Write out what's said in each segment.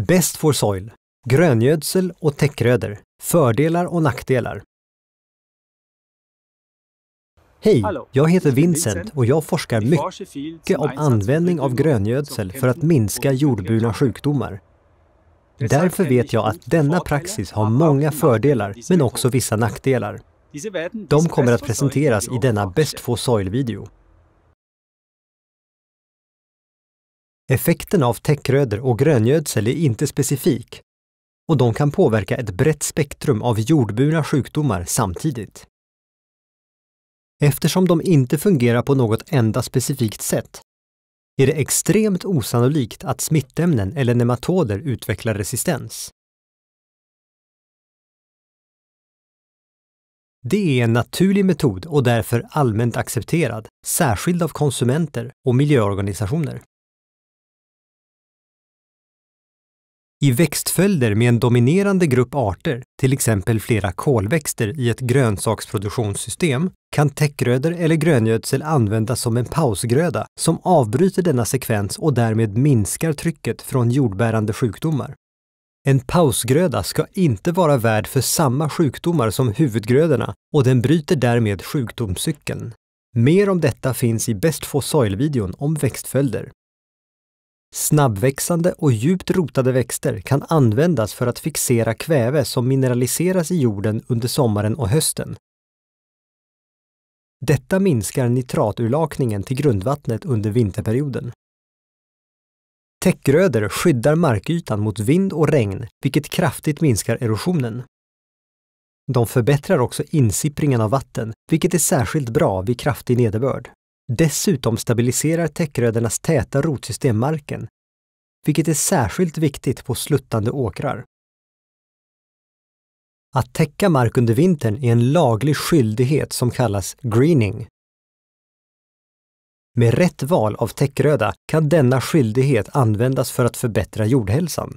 Best for soil, gröngödsel och täckgrödor fördelar och nackdelar. Hej, jag heter Vincent och jag forskar mycket om användning av gröngödsel för att minska jordburna sjukdomar. Därför vet jag att denna praxis har många fördelar men också vissa nackdelar. De kommer att presenteras i denna Best for soil-video. Effekten av täckgrödor och gröngödsel är inte specifik och de kan påverka ett brett spektrum av jordburna sjukdomar samtidigt. Eftersom de inte fungerar på något enda specifikt sätt är det extremt osannolikt att smittämnen eller nematoder utvecklar resistens. Det är en naturlig metod och därför allmänt accepterad, särskilt av konsumenter och miljöorganisationer. I växtföljder med en dominerande grupp arter, till exempel flera kolväxter i ett grönsaksproduktionssystem, kan täckgrödor eller gröngödsel användas som en pausgröda som avbryter denna sekvens och därmed minskar trycket från jordbärande sjukdomar. En pausgröda ska inte vara värd för samma sjukdomar som huvudgrödorna och den bryter därmed sjukdomscykeln. Mer om detta finns i Best for soil-videon om växtföljder. Snabbväxande och djupt rotade växter kan användas för att fixera kväve som mineraliseras i jorden under sommaren och hösten. Detta minskar nitraturlakningen till grundvattnet under vinterperioden. Täckgrödor skyddar markytan mot vind och regn, vilket kraftigt minskar erosionen. De förbättrar också insippringen av vatten, vilket är särskilt bra vid kraftig nederbörd. Dessutom stabiliserar täckrödornas täta rotsystem marken, vilket är särskilt viktigt på sluttande åkrar. Att täcka mark under vintern är en laglig skyldighet som kallas greening. Med rätt val av täckröda kan denna skyldighet användas för att förbättra jordhälsan.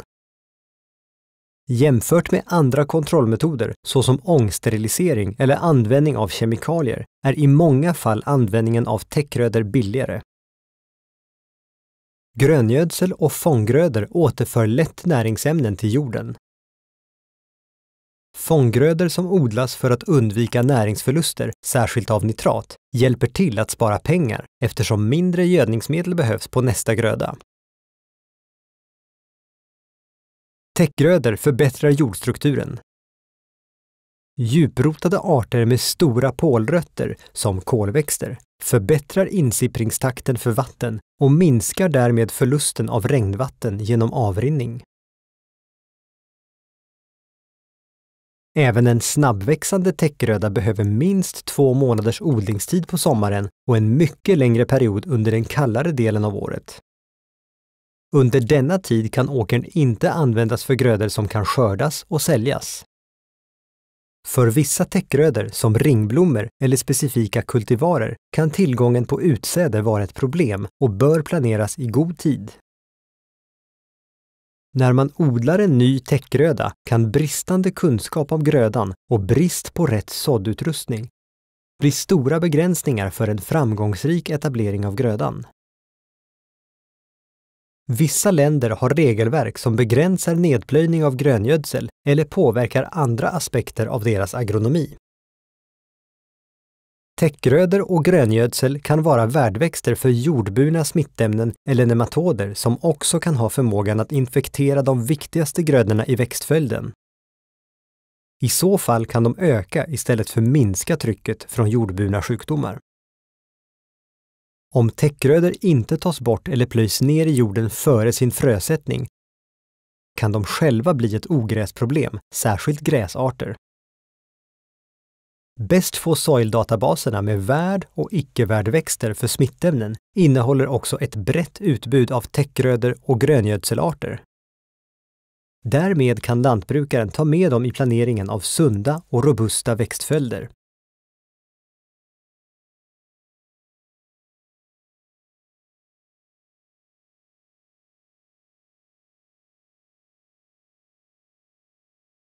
Jämfört med andra kontrollmetoder, såsom ångsterilisering eller användning av kemikalier, är i många fall användningen av täckrödor billigare. Gröngödsel och fånggrödor återför lätt näringsämnen till jorden. Fånggrödor som odlas för att undvika näringsförluster, särskilt av nitrat, hjälper till att spara pengar eftersom mindre gödningsmedel behövs på nästa gröda. Täckgrödor förbättrar jordstrukturen. Djuprotade arter med stora pålrötter, som kolväxter, förbättrar insippringstakten för vatten och minskar därmed förlusten av regnvatten genom avrinning. Även en snabbväxande täckgröda behöver minst två månaders odlingstid på sommaren och en mycket längre period under den kallare delen av året. Under denna tid kan åkern inte användas för grödor som kan skördas och säljas. För vissa täckgrödor, som ringblommor eller specifika kultivarer, kan tillgången på utsäde vara ett problem och bör planeras i god tid. När man odlar en ny täckgröda kan bristande kunskap om grödan och brist på rätt såddutrustning bli stora begränsningar för en framgångsrik etablering av grödan. Vissa länder har regelverk som begränsar nedplöjning av gröngödsel eller påverkar andra aspekter av deras agronomi. Täckgrödor och gröngödsel kan vara värdväxter för jordburna smittämnen eller nematoder som också kan ha förmågan att infektera de viktigaste grödorna i växtföljden. I så fall kan de öka istället för minska trycket från jordburna sjukdomar. Om täckgrödor inte tas bort eller plöjs ner i jorden före sin frösättning kan de själva bli ett ogräsproblem, särskilt gräsarter. Bäst få soil-databaserna med värd och icke-värdväxter för smittämnen innehåller också ett brett utbud av täckgrödor och gröngödselarter. Därmed kan lantbrukaren ta med dem i planeringen av sunda och robusta växtföljder.